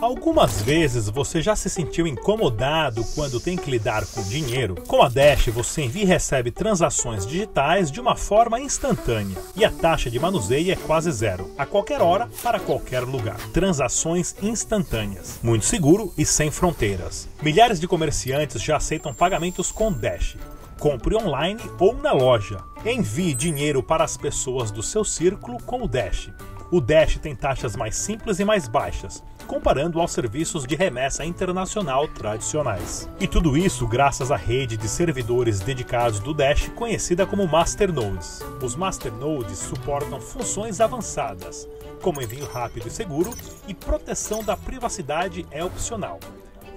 Algumas vezes você já se sentiu incomodado quando tem que lidar com dinheiro? Com a Dash, você envia e recebe transações digitais de uma forma instantânea e a taxa de manuseio é quase zero, a qualquer hora, para qualquer lugar. Transações instantâneas, muito seguro e sem fronteiras. Milhares de comerciantes já aceitam pagamentos com Dash. Compre online ou na loja. Envie dinheiro para as pessoas do seu círculo com o Dash. O Dash tem taxas mais simples e mais baixas comparando aos serviços de remessa internacional tradicionais. E tudo isso graças à rede de servidores dedicados do Dash conhecida como Masternodes. Os Masternodes suportam funções avançadas, como envio rápido e seguro e proteção da privacidade é opcional.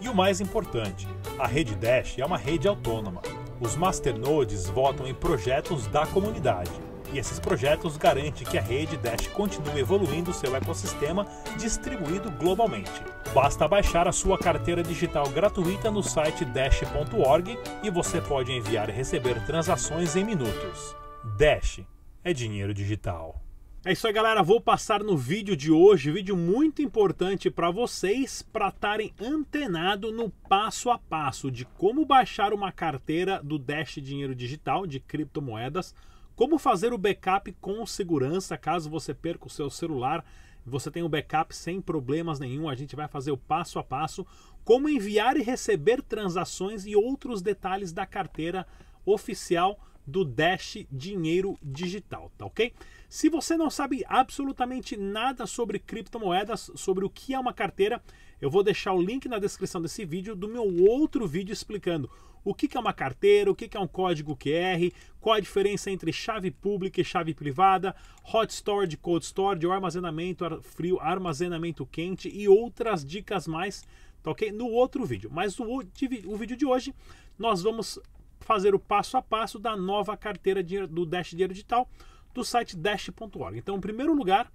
E o mais importante, a rede Dash é uma rede autônoma. Os masternodes votam em projetos da comunidade e esses projetos garantem que a rede Dash continue evoluindo seu ecossistema distribuído globalmente. Basta baixar a sua carteira digital gratuita no site dash.org e você pode enviar e receber transações em minutos. Dash é dinheiro digital. É isso aí, galera. Vou passar no vídeo de hoje, vídeo muito importante para vocês para estarem antenado no passo a passo de como baixar uma carteira do Dash Dinheiro Digital de criptomoedas como fazer o backup com segurança caso você perca o seu celular? Você tem o um backup sem problemas nenhum. A gente vai fazer o passo a passo como enviar e receber transações e outros detalhes da carteira oficial do Dash Dinheiro Digital, tá ok? Se você não sabe absolutamente nada sobre criptomoedas, sobre o que é uma carteira, eu vou deixar o link na descrição desse vídeo do meu outro vídeo explicando o que é uma carteira, o que é um código QR, qual a diferença entre chave pública e chave privada, hot storage, cold storage, armazenamento frio, armazenamento quente e outras dicas mais, tá ok? No outro vídeo. Mas o, o vídeo de hoje nós vamos fazer o passo a passo da nova carteira de, do Dash Dinheiro Digital do site dash.org. Então, em primeiro lugar,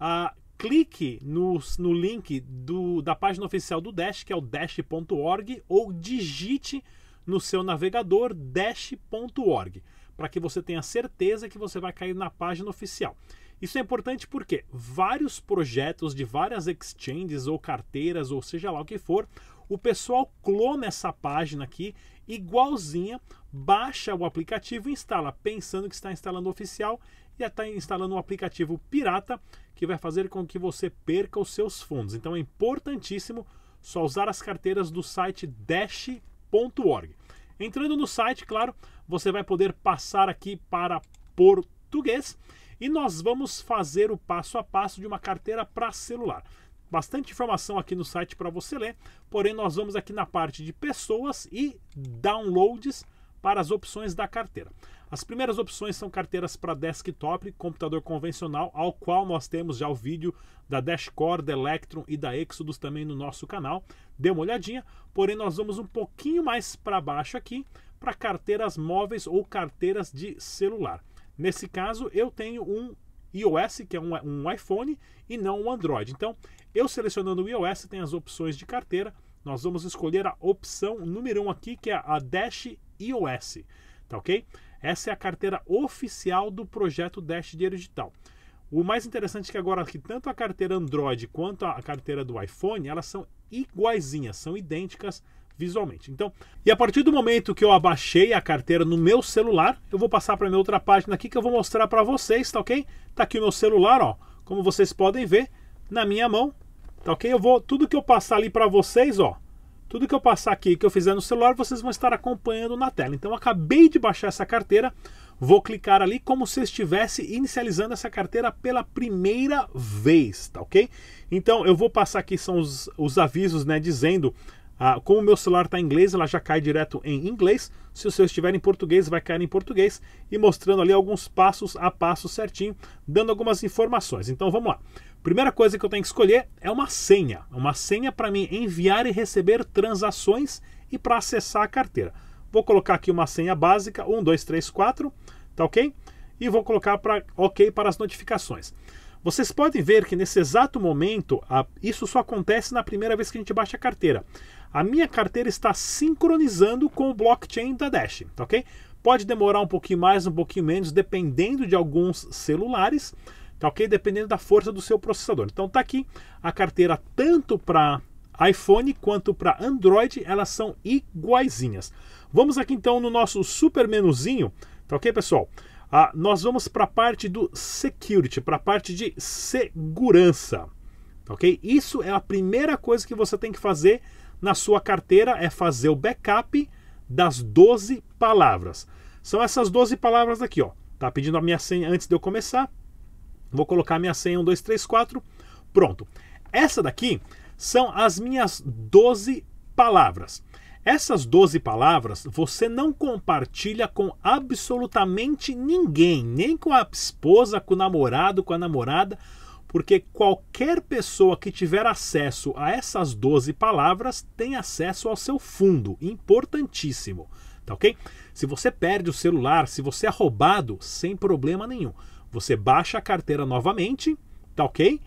a clique no, no link do, da página oficial do Dash, que é o dash.org, ou digite no seu navegador dash.org, para que você tenha certeza que você vai cair na página oficial. Isso é importante porque vários projetos de várias exchanges ou carteiras, ou seja lá o que for, o pessoal clona essa página aqui igualzinha, baixa o aplicativo e instala, pensando que está instalando oficial e está instalando um aplicativo pirata que vai fazer com que você perca os seus fundos. Então é importantíssimo só usar as carteiras do site dash.org. Entrando no site, claro, você vai poder passar aqui para português e nós vamos fazer o passo a passo de uma carteira para celular. Bastante informação aqui no site para você ler, porém nós vamos aqui na parte de pessoas e downloads para as opções da carteira. As primeiras opções são carteiras para desktop, computador convencional, ao qual nós temos já o vídeo da Dashcore, da Electron e da Exodus também no nosso canal. Dê uma olhadinha, porém nós vamos um pouquinho mais para baixo aqui para carteiras móveis ou carteiras de celular. Nesse caso, eu tenho um iOS, que é um, um iPhone, e não um Android. Então, eu selecionando o iOS, tem as opções de carteira. Nós vamos escolher a opção número 1 um aqui, que é a Dash iOS. Tá ok? Essa é a carteira oficial do projeto Dash Dinheiro Digital. O mais interessante é que agora que tanto a carteira Android quanto a carteira do iPhone, elas são iguaizinhas, são idênticas visualmente. Então, e a partir do momento que eu abaixei a carteira no meu celular, eu vou passar para minha outra página aqui que eu vou mostrar para vocês, tá OK? Tá aqui o meu celular, ó. Como vocês podem ver, na minha mão, tá OK? Eu vou tudo que eu passar ali para vocês, ó, tudo que eu passar aqui, que eu fizer no celular, vocês vão estar acompanhando na tela. Então, acabei de baixar essa carteira, vou clicar ali como se estivesse inicializando essa carteira pela primeira vez, tá ok? Então, eu vou passar aqui, são os, os avisos, né, dizendo ah, como o meu celular está em inglês, ela já cai direto em inglês. Se o seu estiver em português, vai cair em português. E mostrando ali alguns passos a passo certinho, dando algumas informações. Então vamos lá. Primeira coisa que eu tenho que escolher é uma senha. Uma senha para me enviar e receber transações e para acessar a carteira. Vou colocar aqui uma senha básica, 1, 2, 3, 4, tá ok? E vou colocar para OK para as notificações. Vocês podem ver que nesse exato momento, a, isso só acontece na primeira vez que a gente baixa a carteira. A minha carteira está sincronizando com o blockchain da Dash, tá ok? Pode demorar um pouquinho mais, um pouquinho menos, dependendo de alguns celulares. Tá ok? Dependendo da força do seu processador. Então tá aqui a carteira tanto para iPhone quanto para Android, elas são iguaizinhas. Vamos aqui então no nosso super menuzinho, tá ok, pessoal? Ah, nós vamos para a parte do security, para a parte de segurança, tá ok? Isso é a primeira coisa que você tem que fazer na sua carteira, é fazer o backup das 12 palavras. São essas 12 palavras aqui, ó. Tá pedindo a minha senha antes de eu começar. Vou colocar minha senha 1234. Pronto. Essa daqui são as minhas 12 palavras. Essas 12 palavras você não compartilha com absolutamente ninguém, nem com a esposa, com o namorado, com a namorada, porque qualquer pessoa que tiver acesso a essas 12 palavras tem acesso ao seu fundo. Importantíssimo, tá ok? Se você perde o celular, se você é roubado, sem problema nenhum. Você baixa a carteira novamente, tá ok?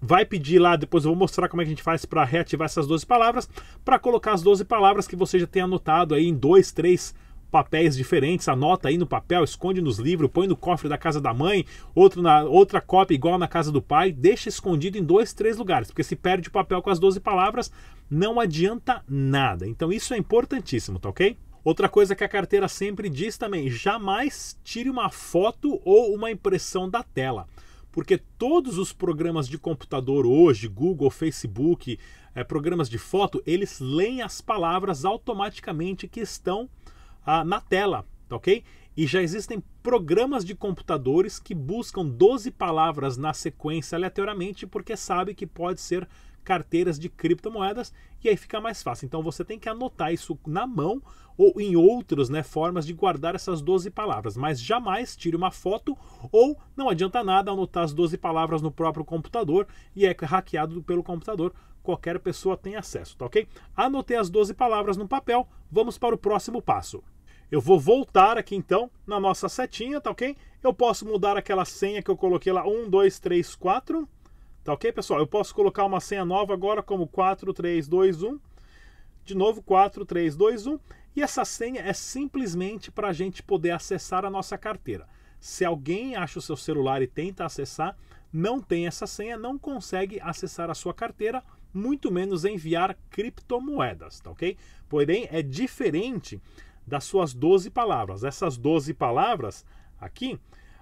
Vai pedir lá, depois eu vou mostrar como é que a gente faz para reativar essas 12 palavras, para colocar as 12 palavras que você já tem anotado aí em dois, três papéis diferentes, anota aí no papel, esconde nos livros, põe no cofre da casa da mãe, outro na, outra cópia igual na casa do pai, deixa escondido em dois, três lugares, porque se perde o papel com as 12 palavras, não adianta nada. Então isso é importantíssimo, tá ok? Outra coisa que a carteira sempre diz também: jamais tire uma foto ou uma impressão da tela. Porque todos os programas de computador hoje, Google, Facebook, é, programas de foto, eles leem as palavras automaticamente que estão ah, na tela, tá ok? E já existem programas de computadores que buscam 12 palavras na sequência aleatoriamente porque sabe que pode ser carteiras de criptomoedas e aí fica mais fácil. Então você tem que anotar isso na mão ou em outras né, formas de guardar essas 12 palavras, mas jamais tire uma foto ou não adianta nada anotar as 12 palavras no próprio computador e é hackeado pelo computador. Qualquer pessoa tem acesso, tá ok? Anotei as 12 palavras no papel, vamos para o próximo passo. Eu vou voltar aqui então na nossa setinha, tá ok? Eu posso mudar aquela senha que eu coloquei lá, 1, 2, 3, 4. Tá ok, pessoal? Eu posso colocar uma senha nova agora como 4321. De novo, 4321. E essa senha é simplesmente para a gente poder acessar a nossa carteira. Se alguém acha o seu celular e tenta acessar, não tem essa senha, não consegue acessar a sua carteira, muito menos enviar criptomoedas, tá ok? Porém, é diferente das suas 12 palavras. Essas 12 palavras aqui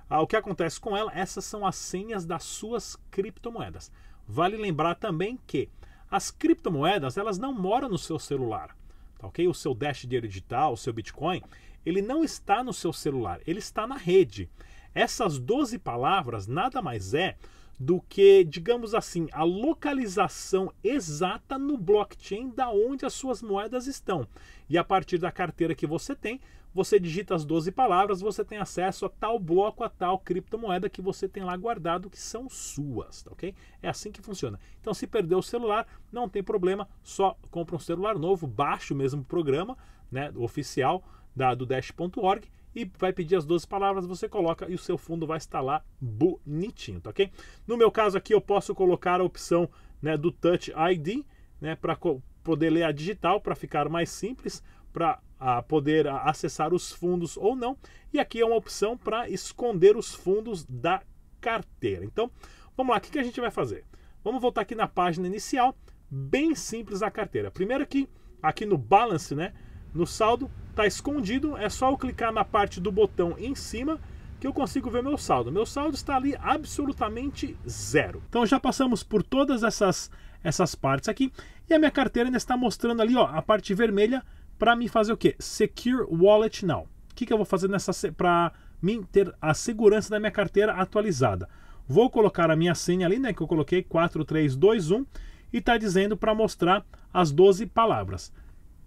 ah, o que acontece com ela? Essas são as senhas das suas criptomoedas. Vale lembrar também que as criptomoedas elas não moram no seu celular, tá ok? O seu Dash dinheiro digital, o seu Bitcoin, ele não está no seu celular, ele está na rede. Essas 12 palavras nada mais é do que, digamos assim, a localização exata no blockchain da onde as suas moedas estão. E a partir da carteira que você tem, você digita as 12 palavras, você tem acesso a tal bloco, a tal criptomoeda que você tem lá guardado, que são suas, tá ok? É assim que funciona. Então, se perder o celular, não tem problema, só compra um celular novo, baixa o mesmo programa, né, oficial da, do Dash.org e vai pedir as 12 palavras, você coloca e o seu fundo vai estar lá bonitinho, tá ok? No meu caso aqui, eu posso colocar a opção né, do Touch ID, né, para poder ler a digital, para ficar mais simples, para a poder acessar os fundos ou não. E aqui é uma opção para esconder os fundos da carteira. Então, vamos lá, o que, que a gente vai fazer? Vamos voltar aqui na página inicial, bem simples a carteira. Primeiro que aqui no balance, né, no saldo, está escondido, é só eu clicar na parte do botão em cima que eu consigo ver meu saldo. Meu saldo está ali absolutamente zero. Então já passamos por todas essas essas partes aqui e a minha carteira ainda está mostrando ali, ó, a parte vermelha para me fazer o quê? Secure Wallet Now. O que, que eu vou fazer nessa para mim ter a segurança da minha carteira atualizada? Vou colocar a minha senha ali, né, que eu coloquei 4321 e está dizendo para mostrar as 12 palavras.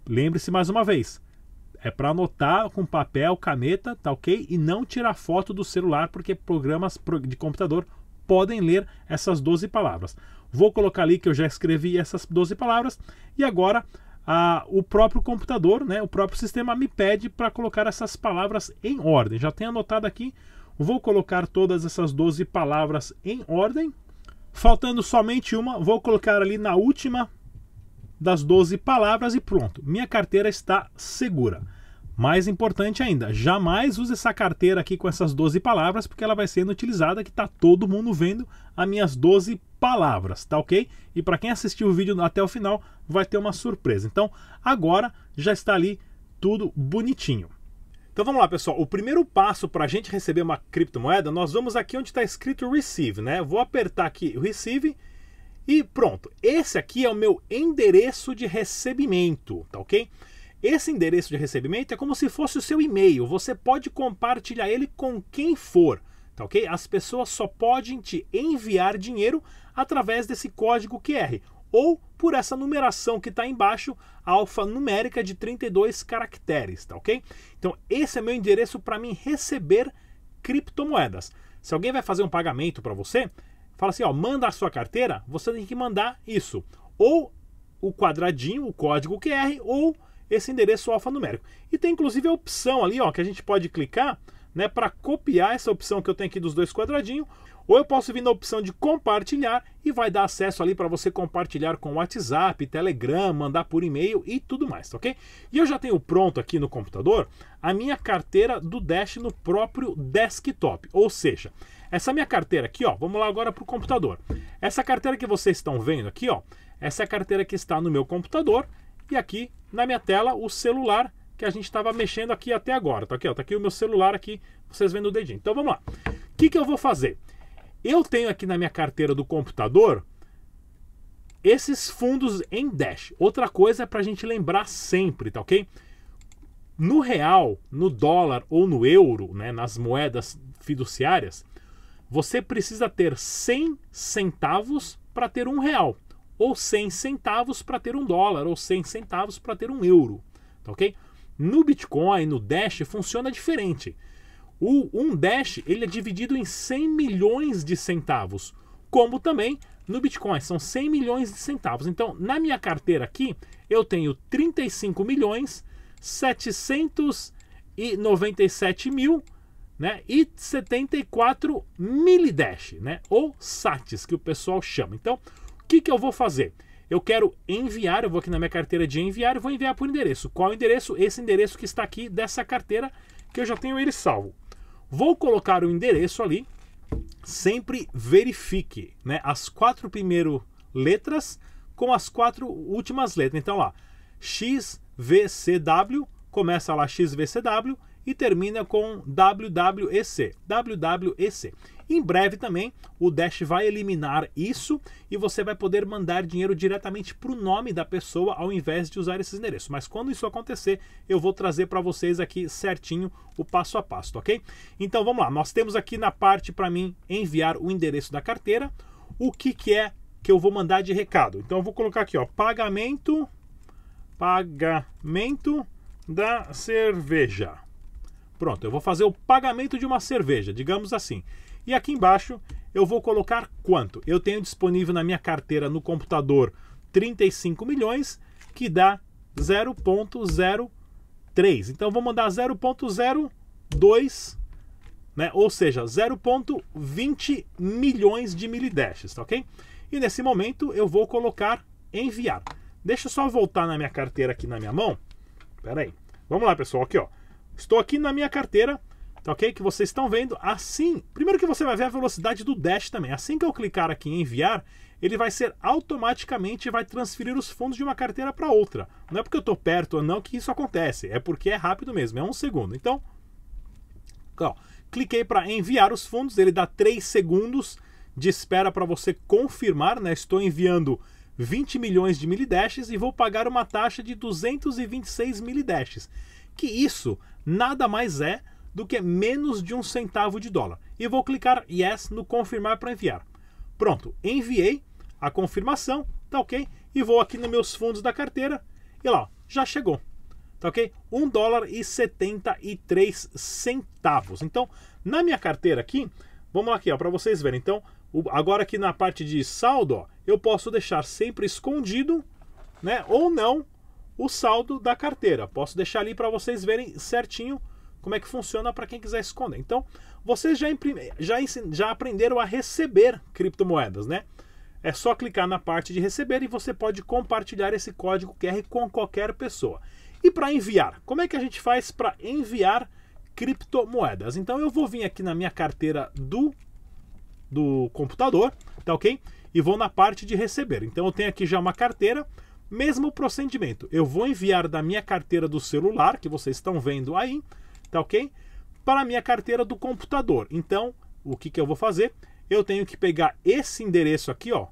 Lembre-se mais uma vez, é para anotar com papel, caneta, tá ok? E não tirar foto do celular, porque programas de computador podem ler essas 12 palavras. Vou colocar ali que eu já escrevi essas 12 palavras e agora ah, o próprio computador, né, o próprio sistema me pede para colocar essas palavras em ordem. Já tem anotado aqui, vou colocar todas essas 12 palavras em ordem. Faltando somente uma, vou colocar ali na última das 12 palavras e pronto. Minha carteira está segura. Mais importante ainda, jamais use essa carteira aqui com essas 12 palavras, porque ela vai sendo utilizada, que está todo mundo vendo as minhas 12 palavras, tá ok? E para quem assistiu o vídeo até o final, vai ter uma surpresa. Então, agora já está ali tudo bonitinho. Então vamos lá, pessoal. O primeiro passo para a gente receber uma criptomoeda, nós vamos aqui onde está escrito Receive, né? Vou apertar aqui Receive e pronto. Esse aqui é o meu endereço de recebimento, tá ok? Esse endereço de recebimento é como se fosse o seu e-mail. Você pode compartilhar ele com quem for, tá ok? As pessoas só podem te enviar dinheiro através desse código QR ou por essa numeração que está embaixo, alfanumérica de 32 caracteres, tá ok? Então esse é meu endereço para mim receber criptomoedas. Se alguém vai fazer um pagamento para você, fala assim, ó, manda a sua carteira, você tem que mandar isso, ou o quadradinho, o código QR, ou esse endereço alfanumérico. E tem inclusive a opção ali, ó, que a gente pode clicar né, para copiar essa opção que eu tenho aqui dos dois quadradinhos, ou eu posso vir na opção de compartilhar e vai dar acesso ali para você compartilhar com WhatsApp, Telegram, mandar por e-mail e tudo mais, tá ok? E eu já tenho pronto aqui no computador a minha carteira do Dash no próprio desktop, ou seja, essa minha carteira aqui, ó, vamos lá agora para o computador. Essa carteira que vocês estão vendo aqui, ó, essa é a carteira que está no meu computador e aqui na minha tela o celular que a gente estava mexendo aqui até agora. Tá aqui, ó, tá aqui o meu celular aqui, vocês vendo o dedinho. Então vamos lá. O que, que eu vou fazer? Eu tenho aqui na minha carteira do computador esses fundos em Dash. Outra coisa é para a gente lembrar sempre, tá ok? No real, no dólar ou no euro, né, nas moedas fiduciárias, você precisa ter 100 centavos para ter um real, ou 100 centavos para ter um dólar, ou 100 centavos para ter um euro, tá ok? No Bitcoin, no Dash, funciona diferente. O um Dash ele é dividido em 100 milhões de centavos, como também no Bitcoin, são 100 milhões de centavos. Então, na minha carteira aqui, eu tenho 35 milhões 797 mil né, e 74 mil Dash, né, ou SATs, que o pessoal chama. Então, o que, que eu vou fazer? Eu quero enviar, eu vou aqui na minha carteira de enviar e vou enviar por endereço. Qual endereço? Esse endereço que está aqui dessa carteira, que eu já tenho ele salvo. Vou colocar o endereço ali. Sempre verifique né, as quatro primeiras letras com as quatro últimas letras. Então lá, XVCW, começa lá XVCW e termina com WWEC. WWEC. Em breve também o Dash vai eliminar isso e você vai poder mandar dinheiro diretamente para o nome da pessoa ao invés de usar esses endereços. Mas quando isso acontecer, eu vou trazer para vocês aqui certinho o passo a passo, ok? Então vamos lá, nós temos aqui na parte para mim enviar o endereço da carteira, o que, que é que eu vou mandar de recado. Então eu vou colocar aqui, ó, pagamento, pagamento da cerveja. Pronto, eu vou fazer o pagamento de uma cerveja, digamos assim. E aqui embaixo eu vou colocar quanto? Eu tenho disponível na minha carteira no computador 35 milhões, que dá 0.03. Então vou mandar 0.02, né? ou seja, 0.20 milhões de milidashes, tá ok? E nesse momento eu vou colocar enviar. Deixa eu só voltar na minha carteira aqui na minha mão. Pera aí. Vamos lá, pessoal, aqui ó. Estou aqui na minha carteira tá ok? Que vocês estão vendo. Assim, primeiro que você vai ver a velocidade do Dash também. Assim que eu clicar aqui em enviar, ele vai ser automaticamente vai transferir os fundos de uma carteira para outra. Não é porque eu estou perto ou não que isso acontece, é porque é rápido mesmo, é um segundo. Então, ó, cliquei para enviar os fundos, ele dá 3 segundos de espera para você confirmar, né? Estou enviando 20 milhões de milidashes e vou pagar uma taxa de 226 milidashes. Que isso nada mais é do que menos de um centavo de dólar. E vou clicar Yes no confirmar para enviar. Pronto, enviei a confirmação, tá ok? E vou aqui nos meus fundos da carteira e lá, já chegou. Tá ok? 1 dólar e 73 centavos. Então, na minha carteira aqui, vamos lá aqui, ó, para vocês verem. Então, agora aqui na parte de saldo, ó, eu posso deixar sempre escondido, né, ou não, o saldo da carteira. Posso deixar ali para vocês verem certinho como é que funciona para quem quiser esconder. Então, vocês já, já, já aprenderam a receber criptomoedas, né? É só clicar na parte de receber e você pode compartilhar esse código QR com qualquer pessoa. E para enviar, como é que a gente faz para enviar criptomoedas? Então eu vou vir aqui na minha carteira do, do computador, tá ok? E vou na parte de receber. Então eu tenho aqui já uma carteira, mesmo procedimento. Eu vou enviar da minha carteira do celular, que vocês estão vendo aí, tá ok? Para a minha carteira do computador. Então, o que, que eu vou fazer? Eu tenho que pegar esse endereço aqui, ó,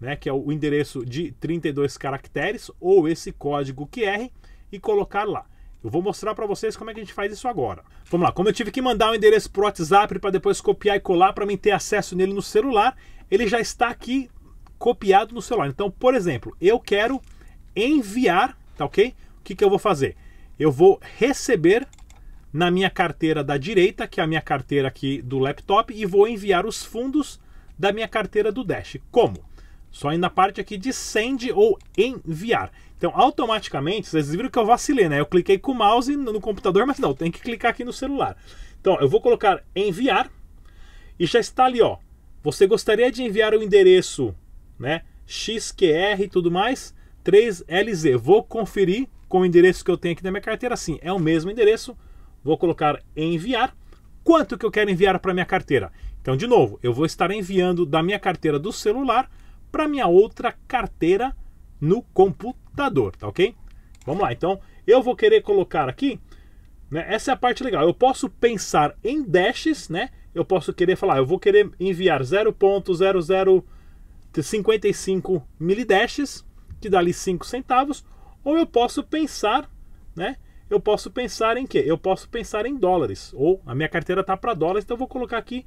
né, que é o endereço de 32 caracteres, ou esse código QR, e colocar lá. Eu vou mostrar para vocês como é que a gente faz isso agora. Vamos lá, como eu tive que mandar o um endereço para o WhatsApp para depois copiar e colar para mim ter acesso nele no celular, ele já está aqui copiado no celular. Então, por exemplo, eu quero enviar, tá ok? O que, que eu vou fazer? Eu vou receber na minha carteira da direita, que é a minha carteira aqui do laptop, e vou enviar os fundos da minha carteira do Dash. Como? Só na parte aqui de send ou enviar. Então, automaticamente, vocês viram que eu vacilei, né? Eu cliquei com o mouse no computador, mas não, tem que clicar aqui no celular. Então, eu vou colocar enviar e já está ali, ó. Você gostaria de enviar o endereço, né? XQR e tudo mais, 3LZ. Vou conferir com o endereço que eu tenho aqui na minha carteira. Sim, é o mesmo endereço vou colocar em enviar, quanto que eu quero enviar para minha carteira. Então, de novo, eu vou estar enviando da minha carteira do celular para minha outra carteira no computador, tá ok? Vamos lá, então eu vou querer colocar aqui, né, essa é a parte legal, eu posso pensar em dashes, né? Eu posso querer falar, eu vou querer enviar 0.0055 milidashes, que dá ali 5 centavos, ou eu posso pensar, né? eu posso pensar em quê? Eu posso pensar em dólares. Ou a minha carteira está para dólares, então eu vou colocar aqui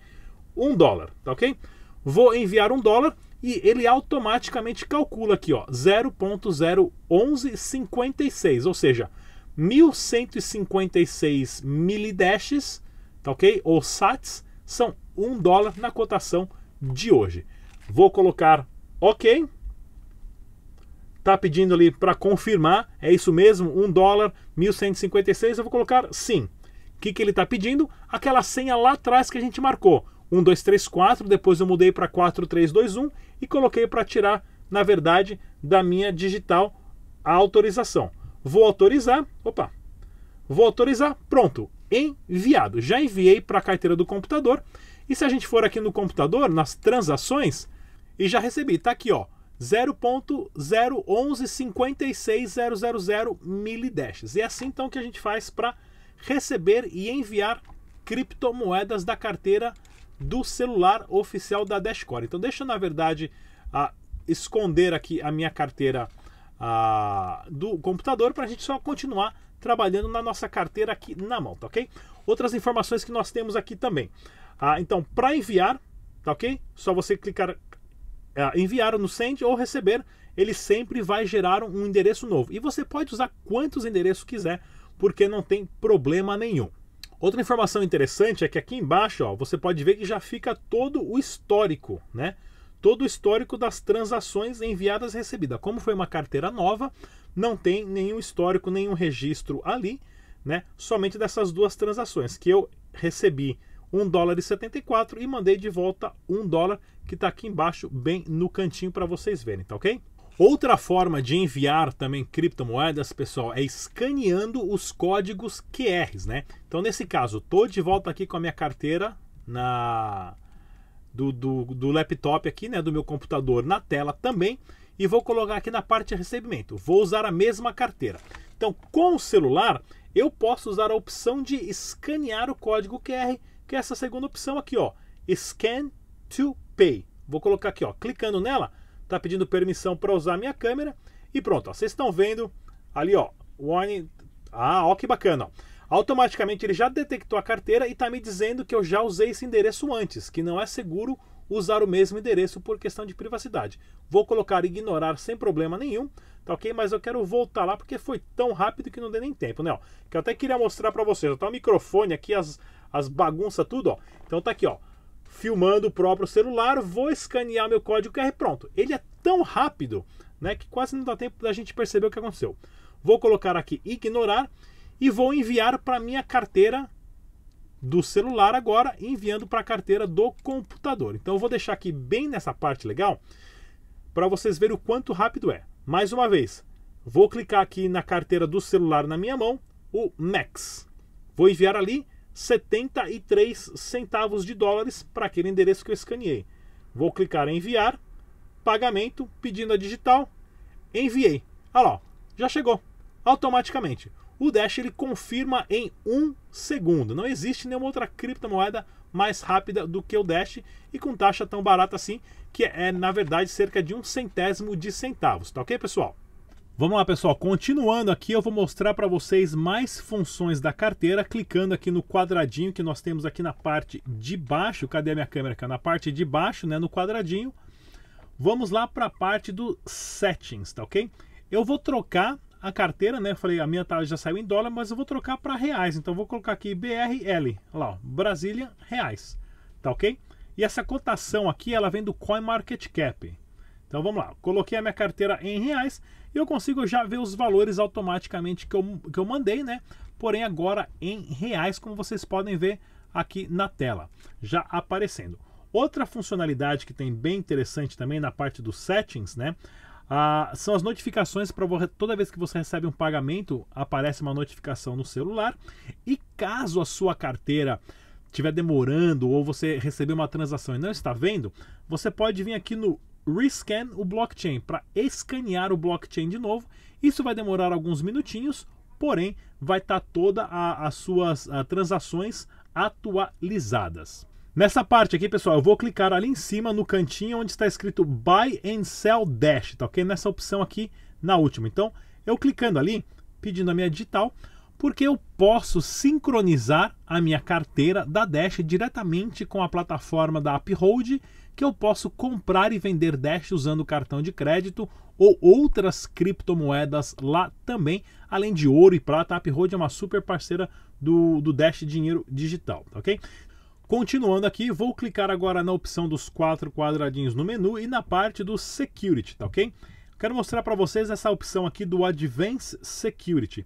um dólar, tá ok? Vou enviar um dólar e ele automaticamente calcula aqui, ó, 0.01156, ou seja, 1156 milidashes, tá ok? Ou sats, são um dólar na cotação de hoje. Vou colocar ok está pedindo ali para confirmar, é isso mesmo, 1 dólar, 1156, eu vou colocar sim. O que, que ele está pedindo? Aquela senha lá atrás que a gente marcou, 1234, depois eu mudei para 4321 e coloquei para tirar, na verdade, da minha digital a autorização. Vou autorizar, opa, vou autorizar, pronto, enviado. Já enviei para a carteira do computador e se a gente for aqui no computador, nas transações, e já recebi, tá aqui ó, 0.01156000 milidashes. E é assim então que a gente faz para receber e enviar criptomoedas da carteira do celular oficial da Dashcore. Então deixa na verdade a esconder aqui a minha carteira a, do computador para a gente só continuar trabalhando na nossa carteira aqui na mão, tá ok? Outras informações que nós temos aqui também. Ah, então, para enviar, tá ok? Só você clicar é, enviar no send ou receber, ele sempre vai gerar um endereço novo. E você pode usar quantos endereços quiser, porque não tem problema nenhum. Outra informação interessante é que aqui embaixo ó, você pode ver que já fica todo o histórico, né? Todo o histórico das transações enviadas e recebidas. Como foi uma carteira nova, não tem nenhum histórico, nenhum registro ali, né? Somente dessas duas transações que eu recebi 1 dólar e 74 e mandei de volta 1 dólar que está aqui embaixo, bem no cantinho para vocês verem, tá ok? Outra forma de enviar também criptomoedas, pessoal, é escaneando os códigos QRs, né? Então, nesse caso, tô de volta aqui com a minha carteira na do, do, do laptop aqui, né? Do meu computador na tela também. E vou colocar aqui na parte de recebimento. Vou usar a mesma carteira. Então, com o celular, eu posso usar a opção de escanear o código QR, que é essa segunda opção aqui, ó. Scan to Pay. Vou colocar aqui, ó, clicando nela, tá pedindo permissão para usar a minha câmera e pronto, ó, vocês estão vendo ali, ó, warning. Ah, ó que bacana, ó. Automaticamente ele já detectou a carteira e está me dizendo que eu já usei esse endereço antes, que não é seguro usar o mesmo endereço por questão de privacidade. Vou colocar ignorar sem problema nenhum, tá ok? Mas eu quero voltar lá porque foi tão rápido que não deu nem tempo, né? Ó, que eu até queria mostrar para vocês. Tá o microfone aqui, as, as bagunça tudo, ó. Então tá aqui, ó filmando o próprio celular, vou escanear meu código QR, pronto. Ele é tão rápido, né, que quase não dá tempo da gente perceber o que aconteceu. Vou colocar aqui ignorar e vou enviar para minha carteira do celular agora, enviando para a carteira do computador. Então eu vou deixar aqui bem nessa parte legal para vocês verem o quanto rápido é. Mais uma vez, vou clicar aqui na carteira do celular na minha mão, o Max. Vou enviar ali 73 centavos de dólares para aquele endereço que eu escaneei. Vou clicar em enviar, pagamento, pedindo a digital, enviei. Olha lá, já chegou automaticamente. O Dash ele confirma em um segundo. Não existe nenhuma outra criptomoeda mais rápida do que o Dash e com taxa tão barata assim, que é na verdade cerca de um centésimo de centavos, tá ok, pessoal? Vamos lá, pessoal. Continuando aqui, eu vou mostrar para vocês mais funções da carteira, clicando aqui no quadradinho que nós temos aqui na parte de baixo. Cadê a minha câmera? Aqui? Na parte de baixo, né, no quadradinho. Vamos lá para a parte do settings, tá ok? Eu vou trocar a carteira, né? Eu falei, a minha já saiu em dólar, mas eu vou trocar para reais. Então, vou colocar aqui BRL, lá, ó, Brasília, reais, tá ok? E essa cotação aqui, ela vem do CoinMarketCap. Então, vamos lá. Coloquei a minha carteira em reais e eu consigo já ver os valores automaticamente que eu, que eu mandei, né? Porém, agora em reais, como vocês podem ver aqui na tela, já aparecendo. Outra funcionalidade que tem bem interessante também na parte dos settings, né? Ah, são as notificações para toda vez que você recebe um pagamento, aparece uma notificação no celular. E caso a sua carteira estiver demorando ou você receber uma transação e não está vendo, você pode vir aqui no rescan o blockchain, para escanear o blockchain de novo. Isso vai demorar alguns minutinhos, porém vai estar tá toda a, as suas a, ah, transações atualizadas. Nessa parte aqui, pessoal, eu vou clicar ali em cima no cantinho onde está escrito Buy and Sell Dash, tá ok? Nessa opção aqui na última. Então, eu clicando ali, pedindo a minha digital, porque eu posso sincronizar a minha carteira da Dash diretamente com a plataforma da Uphold que eu posso comprar e vender Dash usando cartão de crédito ou outras criptomoedas lá também, além de ouro e prata. A Uphold é uma super parceira do, do Dash Dinheiro Digital, tá ok? Continuando aqui, vou clicar agora na opção dos quatro quadradinhos no menu e na parte do Security, tá ok? Quero mostrar para vocês essa opção aqui do Advanced Security.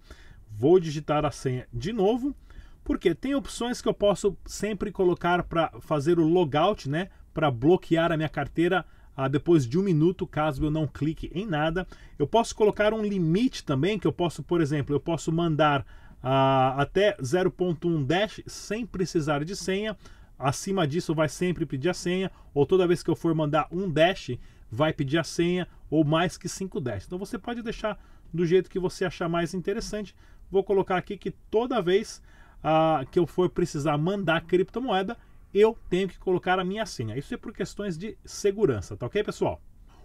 Vou digitar a senha de novo, porque tem opções que eu posso sempre colocar para fazer o logout, né? para bloquear a minha carteira ah, depois de um minuto, caso eu não clique em nada. Eu posso colocar um limite também, que eu posso, por exemplo, eu posso mandar ah, até 0.1 dash sem precisar de senha. Acima disso vai sempre pedir a senha, ou toda vez que eu for mandar um dash, vai pedir a senha, ou mais que 5 dash. Então você pode deixar do jeito que você achar mais interessante. Vou colocar aqui que toda vez ah, que eu for precisar mandar criptomoeda, eu tenho que colocar a minha senha. Isso é por questões de segurança, tá ok, pessoal?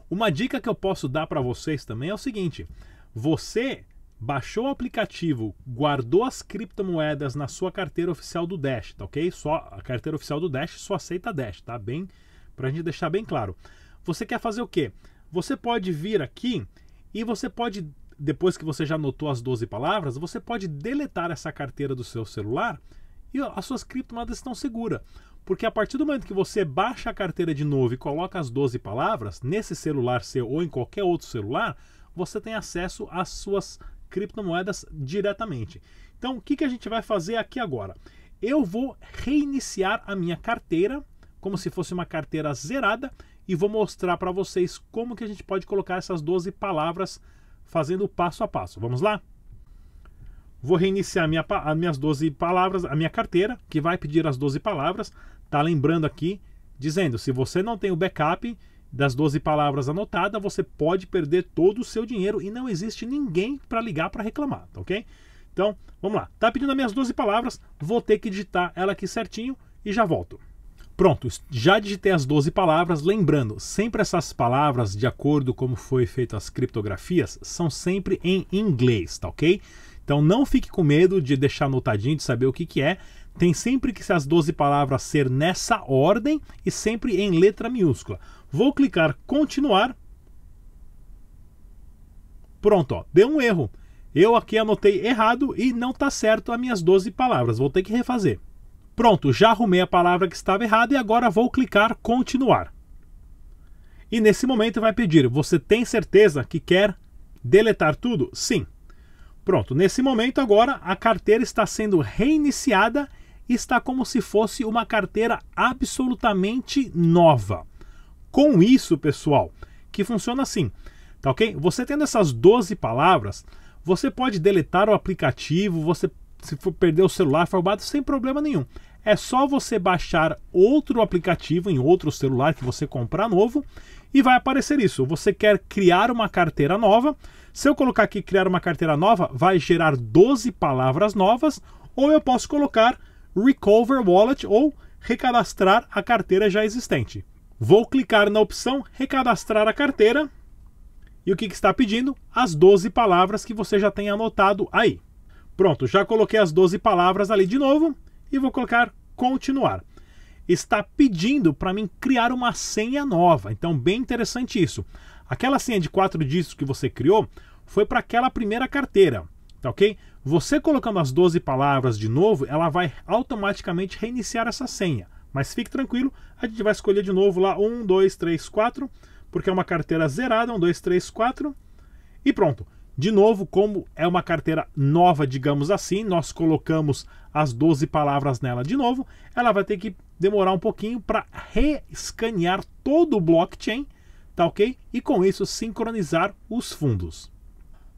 Uma dica que eu posso dar para vocês também é o seguinte: você baixou o aplicativo, guardou as criptomoedas na sua carteira oficial do Dash, tá ok? Só a carteira oficial do Dash só aceita Dash, tá bem? Para a gente deixar bem claro. Você quer fazer o quê? Você pode vir aqui e você pode, depois que você já anotou as 12 palavras, você pode deletar essa carteira do seu celular e as suas criptomoedas estão seguras. Porque a partir do momento que você baixa a carteira de novo e coloca as 12 palavras, nesse celular seu ou em qualquer outro celular, você tem acesso às suas criptomoedas diretamente. Então, o que, que a gente vai fazer aqui agora? Eu vou reiniciar a minha carteira, como se fosse uma carteira zerada, e vou mostrar para vocês como que a gente pode colocar essas 12 palavras fazendo passo a passo. Vamos lá? Vou reiniciar minha, as minhas 12 palavras, a minha carteira, que vai pedir as 12 palavras. Tá lembrando aqui, dizendo: se você não tem o backup das 12 palavras anotadas, você pode perder todo o seu dinheiro e não existe ninguém para ligar para reclamar, tá ok? Então, vamos lá. Tá pedindo as minhas 12 palavras, vou ter que digitar ela aqui certinho e já volto. Pronto, já digitei as 12 palavras, lembrando, sempre essas palavras, de acordo como foi feito as criptografias, são sempre em inglês, tá ok? Então não fique com medo de deixar anotadinho, de saber o que, que é. Tem sempre que as 12 palavras ser nessa ordem e sempre em letra minúscula. Vou clicar continuar. Pronto, ó, deu um erro. Eu aqui anotei errado e não está certo as minhas 12 palavras. Vou ter que refazer. Pronto, já arrumei a palavra que estava errada e agora vou clicar continuar. E nesse momento vai pedir: você tem certeza que quer deletar tudo? Sim. Pronto, nesse momento agora a carteira está sendo reiniciada e está como se fosse uma carteira absolutamente nova. Com isso, pessoal, que funciona assim, tá ok? Você tendo essas 12 palavras, você pode deletar o aplicativo, você se for perder o celular, formado, sem problema nenhum. É só você baixar outro aplicativo em outro celular que você comprar novo e vai aparecer isso. Você quer criar uma carteira nova. Se eu colocar aqui criar uma carteira nova, vai gerar 12 palavras novas, ou eu posso colocar recover wallet ou recadastrar a carteira já existente. Vou clicar na opção recadastrar a carteira e o que, que está pedindo? As 12 palavras que você já tem anotado aí. Pronto, já coloquei as 12 palavras ali de novo e vou colocar continuar. Está pedindo para mim criar uma senha nova. Então, bem interessante isso. Aquela senha de quatro dígitos que você criou foi para aquela primeira carteira, tá ok? Você colocando as 12 palavras de novo, ela vai automaticamente reiniciar essa senha. Mas fique tranquilo, a gente vai escolher de novo lá 1, 2, 3, 4, porque é uma carteira zerada, 1, 2, 3, 4, e pronto. De novo, como é uma carteira nova, digamos assim, nós colocamos as 12 palavras nela de novo, ela vai ter que demorar um pouquinho para reescanear todo o blockchain, tá ok? E com isso sincronizar os fundos.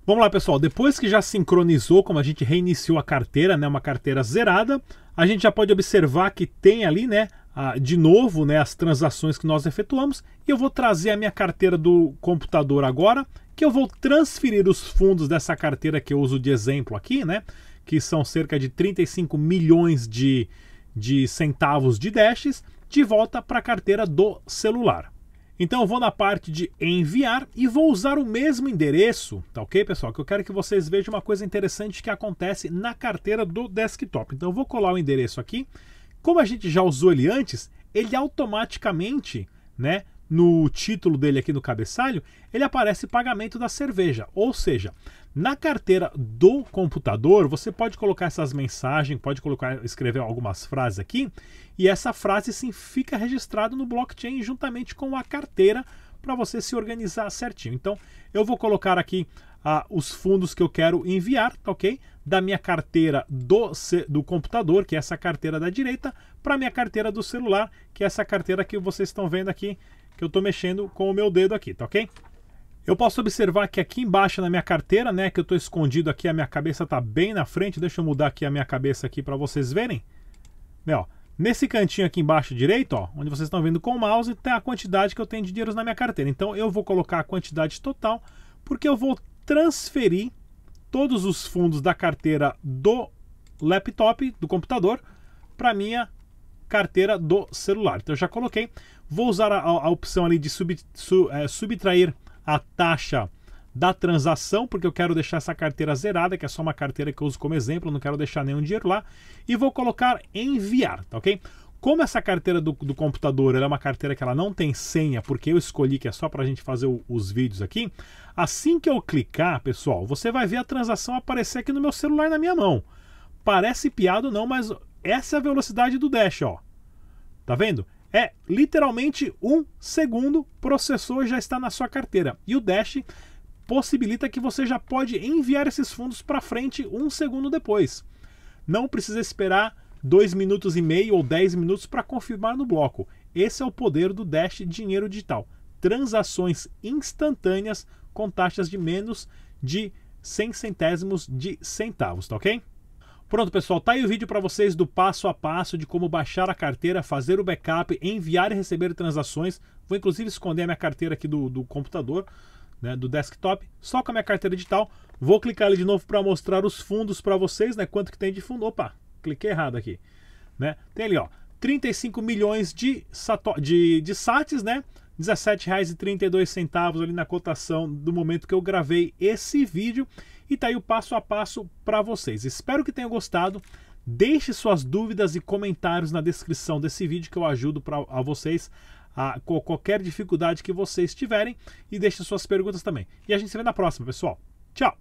Vamos lá, pessoal. Depois que já sincronizou, como a gente reiniciou a carteira, né, uma carteira zerada, a gente já pode observar que tem ali, né, ah, de novo né, as transações que nós efetuamos e eu vou trazer a minha carteira do computador agora, que eu vou transferir os fundos dessa carteira que eu uso de exemplo aqui, né, que são cerca de 35 milhões de, de centavos de dashes, de volta para a carteira do celular. Então eu vou na parte de enviar e vou usar o mesmo endereço, tá ok, pessoal? Que eu quero que vocês vejam uma coisa interessante que acontece na carteira do desktop. Então eu vou colar o endereço aqui como a gente já usou ele antes, ele automaticamente, né, no título dele aqui no cabeçalho, ele aparece pagamento da cerveja. Ou seja, na carteira do computador, você pode colocar essas mensagens, pode colocar, escrever algumas frases aqui, e essa frase sim fica registrada no blockchain juntamente com a carteira para você se organizar certinho. Então, eu vou colocar aqui ah, os fundos que eu quero enviar, tá ok? da minha carteira do, do computador, que é essa carteira da direita, para a minha carteira do celular, que é essa carteira que vocês estão vendo aqui, que eu estou mexendo com o meu dedo aqui, tá ok? Eu posso observar que aqui embaixo na minha carteira, né, que eu estou escondido aqui, a minha cabeça está bem na frente. Deixa eu mudar aqui a minha cabeça aqui para vocês verem. Né, ó, nesse cantinho aqui embaixo direito, ó, onde vocês estão vendo com o mouse, tem tá a quantidade que eu tenho de dinheiro na minha carteira. Então eu vou colocar a quantidade total, porque eu vou transferir todos os fundos da carteira do laptop, do computador, para minha carteira do celular. Então eu já coloquei. Vou usar a, a opção ali de sub, su, é, subtrair a taxa da transação, porque eu quero deixar essa carteira zerada, que é só uma carteira que eu uso como exemplo, não quero deixar nenhum dinheiro lá, e vou colocar enviar, tá ok? Como essa carteira do, do computador é uma carteira que ela não tem senha, porque eu escolhi que é só para a gente fazer o, os vídeos aqui, Assim que eu clicar, pessoal, você vai ver a transação aparecer aqui no meu celular na minha mão. Parece piada não, mas essa é a velocidade do Dash, ó. Tá vendo? É literalmente um segundo, o processor já está na sua carteira. E o Dash possibilita que você já pode enviar esses fundos para frente um segundo depois. Não precisa esperar 2 minutos e meio ou 10 minutos para confirmar no bloco. Esse é o poder do Dash Dinheiro Digital. Transações instantâneas com taxas de menos de 100 centésimos de centavos, tá ok? Pronto, pessoal, tá aí o vídeo para vocês do passo a passo de como baixar a carteira, fazer o backup, enviar e receber transações. Vou inclusive esconder a minha carteira aqui do, do computador, né, do desktop, só com a minha carteira digital. Vou clicar ali de novo para mostrar os fundos para vocês, né? Quanto que tem de fundo? Opa, cliquei errado aqui, né? Tem ali, ó, 35 milhões de, sato, de, de SATs, né? R$17,32 ali na cotação do momento que eu gravei esse vídeo. E tá aí o passo a passo para vocês. Espero que tenham gostado. Deixe suas dúvidas e comentários na descrição desse vídeo que eu ajudo pra, a vocês a, com qualquer dificuldade que vocês tiverem e deixe suas perguntas também. E a gente se vê na próxima, pessoal. Tchau!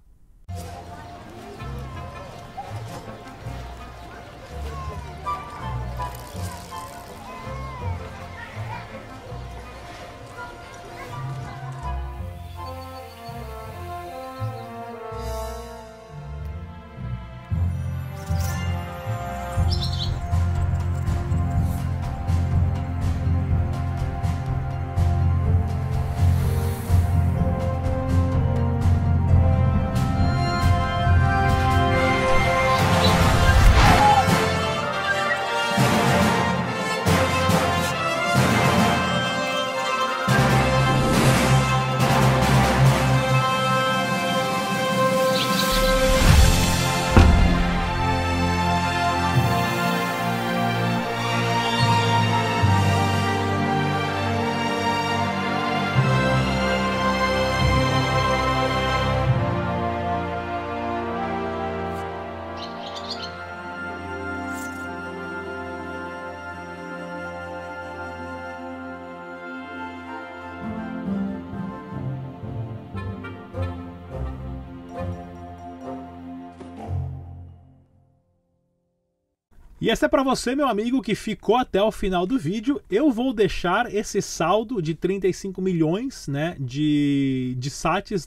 E essa é para você, meu amigo, que ficou até o final do vídeo. Eu vou deixar esse saldo de 35 milhões né, de, de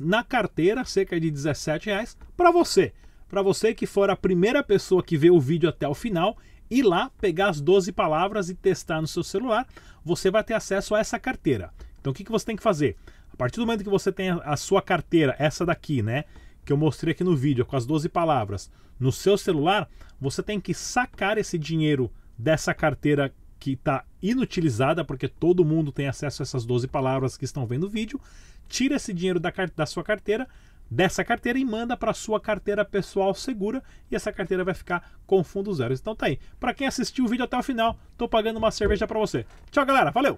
na carteira, cerca de 17 reais, para você. Para você que for a primeira pessoa que vê o vídeo até o final, ir lá, pegar as 12 palavras e testar no seu celular, você vai ter acesso a essa carteira. Então o que, que você tem que fazer? A partir do momento que você tem a sua carteira, essa daqui, né? que eu mostrei aqui no vídeo, com as 12 palavras, no seu celular, você tem que sacar esse dinheiro dessa carteira que está inutilizada, porque todo mundo tem acesso a essas 12 palavras que estão vendo o vídeo, tira esse dinheiro da, da sua carteira, dessa carteira e manda para sua carteira pessoal segura e essa carteira vai ficar com fundo zero. Então tá aí. Para quem assistiu o vídeo até o final, tô pagando uma cerveja para você. Tchau, galera. Valeu.